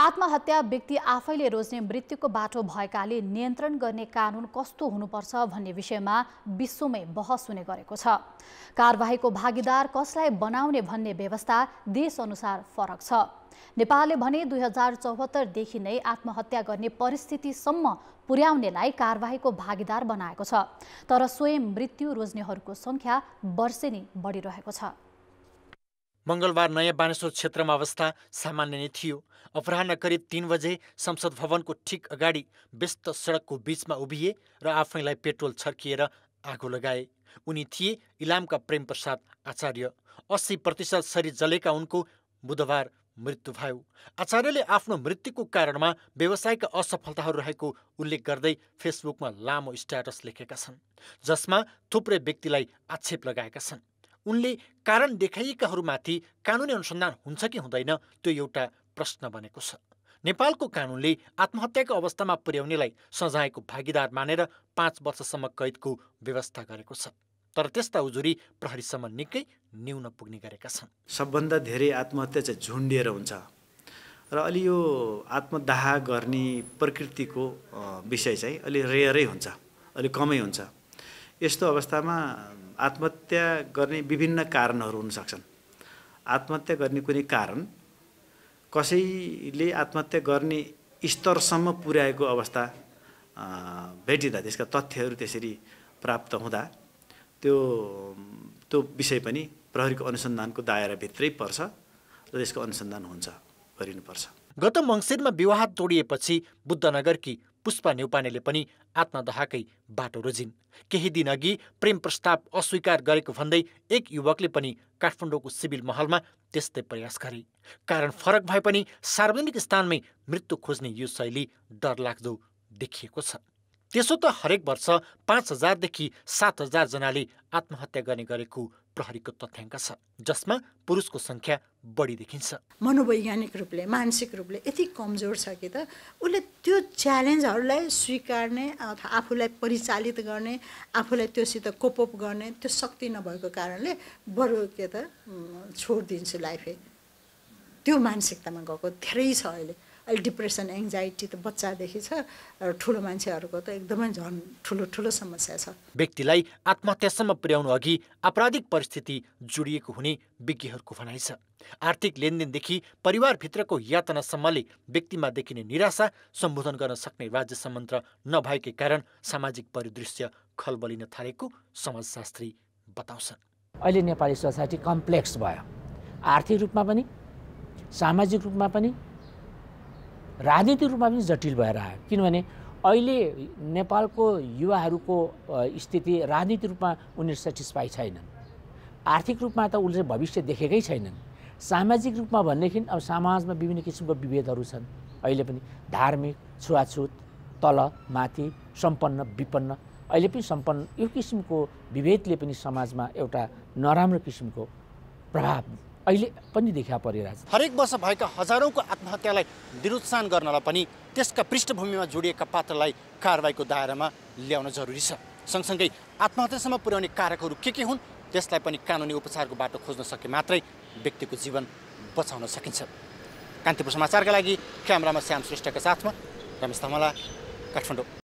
आत्महत्या व्यक्ति आफैले रोज्ने मृत्युको बाटो भएकाले नियन्त्रण गर्ने कानुन कस्तो हुनुपर्छ भन्ने विषयमा विश्वमै बहस हुने गरेको छ कारवाहीको भागीदार कसलाई बनाउने भन्ने व्यवस्था देशअनुसार फरक छ नेपालले भने दुई हजार चौहत्तरदेखि नै आत्महत्या गर्ने परिस्थितिसम्म पुर्याउनेलाई कारवाहीको भागीदार बनाएको छ तर स्वयं मृत्यु रोज्नेहरूको सङ्ख्या वर्षेनी बढिरहेको छ मङ्गलबार नयाँ बानेश्वर क्षेत्रमा अवस्था सामान्य नै थियो अपराह करिब तिन बजे संसद भवनको ठिक अगाडि व्यस्त सडकको बीचमा उभिए र आफैलाई पेट्रोल छर्किएर आगो लगाए उनी थिए इलामका प्रेमप्रसाद आचार्य अस्सी प्रतिशत शरीर जलेका उनको बुधबार मृत्यु भयो आचार्यले आफ्नो मृत्युको कारणमा व्यवसायका असफलताहरू रहेको उल्लेख गर्दै फेसबुकमा लामो स्ट्याटस लेखेका छन् जसमा थुप्रै व्यक्तिलाई आक्षेप लगाएका छन् उनले कारण देखाइएकाहरूमाथि कानुनी अनुसन्धान हुन्छ कि हुँदैन त्यो एउटा प्रश्न बनेको छ नेपालको कानुनले आत्महत्याको अवस्थामा पुर्याउनेलाई सजायको भागीदार मानेर पाँच वर्षसम्म कैदको व्यवस्था गरेको छ तर त्यस्ता उजुरी प्रहरीसम्म निकै न्यून पुग्ने गरेका छन् सबभन्दा धेरै आत्महत्या चाहिँ झुन्डिएर हुन्छ र अलि यो आत्मदाह गर्ने प्रकृतिको विषय चाहिँ अलि रेयरै हुन्छ अलि कमै हुन्छ यस्तो अवस्थामा आत्महत्या गर्ने विभिन्न कारणहरू सक्छन् आत्महत्या गर्ने कुनै कारण कसैले आत्महत्या गर्ने स्तरसम्म पुर्याएको अवस्था भेटिँदा त्यसका तथ्यहरू त्यसरी प्राप्त हुँदा त्यो त्यो विषय पनि प्रहरीको अनुसन्धानको दायराभित्रै पर्छ र त्यसको अनुसन्धान हुन्छ गरिनुपर्छ गत मङ्सिरमा विवाह तोडिएपछि बुद्धनगरकी पुष्पा नेउपानेले पनि आत्मदहाकै बाटो रोजिन् केही दिनअघि प्रेम प्रस्ताव अस्वीकार गरेको भन्दै एक युवकले पनि काठमाडौँको सिभिल महलमा त्यस्तै प्रयास गरे कारण फरक भए पनि सार्वजनिक स्थानमै मृत्यु खोज्ने यो शैली डरलाग्दो देखिएको छ त्यसो त हरेक वर्ष पाँच हजारदेखि सात हजारजनाले आत्महत्या गर्ने गरेको प्रहरीको तथ्याङ्क छ जसमा पुरुषको सङ्ख्या बढी देखिन्छ मनोवैज्ञानिक रूपले मानसिक रूपले यति कमजोर छ कि त उसले त्यो च्यालेन्जहरूलाई स्वीकार्ने अथवा आफूलाई परिचालित गर्ने आफूलाई त्योसित कोपअप गर्ने त्यो शक्ति नभएको कारणले बरु के त छोडिदिन्छु लाइफै त्यो मानसिकतामा गएको धेरै छ अहिले अहिले डिप्रेसन एङ्जाइटी त बच्चादेखि छ र ठुलो मान्छेहरूको त एकदमै झन् ठुलो ठुलो समस्या छ व्यक्तिलाई आत्महत्यासम्म पुर्याउनु अघि आपराधिक परिस्थिति जोडिएको हुने विज्ञहरूको भनाइ छ आर्थिक लेनदेनदेखि परिवारभित्रको यातनासम्मले व्यक्तिमा देखिने निराशा सम्बोधन गर्न सक्ने राज्य सम्बन्ध नभएकै कारण सामाजिक परिदृश्य खलबलिन थालेको समाजशास्त्री बताउँछन् अहिले नेपाली सोसाइटी कम्प्लेक्स भयो आर्थिक रूपमा पनि सामाजिक रूपमा पनि राजनीतिक रूपमा पनि जटिल भएर आयो किनभने अहिले नेपालको युवाहरूको स्थिति राजनीतिक रूपमा उनीहरू सेटिस्फाई छैनन् आर्थिक रूपमा त उसले भविष्य देखेकै छैनन् सामाजिक रूपमा भनेदेखि अब समाजमा विभिन्न किसिमको विभेदहरू छन् अहिले पनि धार्मिक छुवाछुत तल माथि सम्पन्न विपन्न अहिले पनि सम्पन्न यो किसिमको विभेदले पनि समाजमा एउटा नराम्रो किसिमको प्रभाव अहिले पनि देखा परिरहेछ हरेक वर्ष भएका हजारौँको आत्महत्यालाई निरुत्साहन गर्नलाई पनि त्यसका पृष्ठभूमिमा जोडिएका पात्रलाई कारवाहीको दायरामा ल्याउन जरुरी छ सँगसँगै आत्महत्यासम्म पुर्याउने कारकहरू के के हुन् त्यसलाई पनि कानुनी उपचारको बाटो खोज्न सके मात्रै व्यक्तिको जीवन बचाउन सकिन्छ कान्तिपुर समाचारका लागि क्यामरामा श्याम श्रेष्ठका साथमा रमेश धमला काठमाडौँ